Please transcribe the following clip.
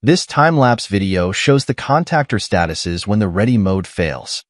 This time-lapse video shows the contactor statuses when the ready mode fails.